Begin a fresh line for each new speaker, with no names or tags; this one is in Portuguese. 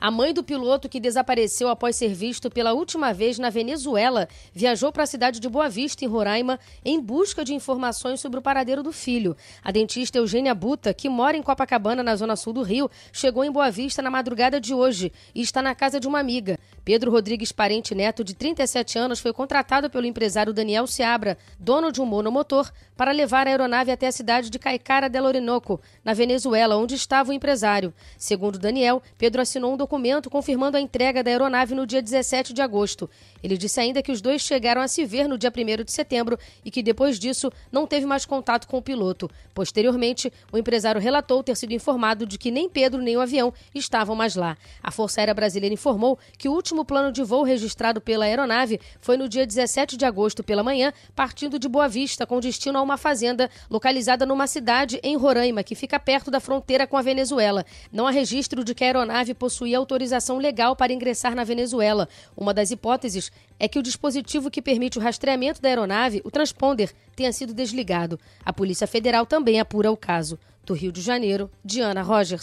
A mãe do piloto que desapareceu após ser visto pela última vez na Venezuela viajou para a cidade de Boa Vista, em Roraima, em busca de informações sobre o paradeiro do filho. A dentista Eugênia Buta, que mora em Copacabana, na zona sul do Rio, chegou em Boa Vista na madrugada de hoje e está na casa de uma amiga. Pedro Rodrigues Parente Neto, de 37 anos, foi contratado pelo empresário Daniel Seabra, dono de um monomotor, para levar a aeronave até a cidade de Caicara del Orinoco, na Venezuela, onde estava o empresário. Segundo Daniel, Pedro assinou um documento documento confirmando a entrega da aeronave no dia 17 de agosto. Ele disse ainda que os dois chegaram a se ver no dia 1 de setembro e que depois disso não teve mais contato com o piloto. Posteriormente, o empresário relatou ter sido informado de que nem Pedro nem o avião estavam mais lá. A Força Aérea Brasileira informou que o último plano de voo registrado pela aeronave foi no dia 17 de agosto pela manhã, partindo de Boa Vista com destino a uma fazenda localizada numa cidade em Roraima, que fica perto da fronteira com a Venezuela. Não há registro de que a aeronave possuía autorização legal para ingressar na Venezuela. Uma das hipóteses é que o dispositivo que permite o rastreamento da aeronave, o transponder, tenha sido desligado. A Polícia Federal também apura o caso. Do Rio de Janeiro, Diana Rogers.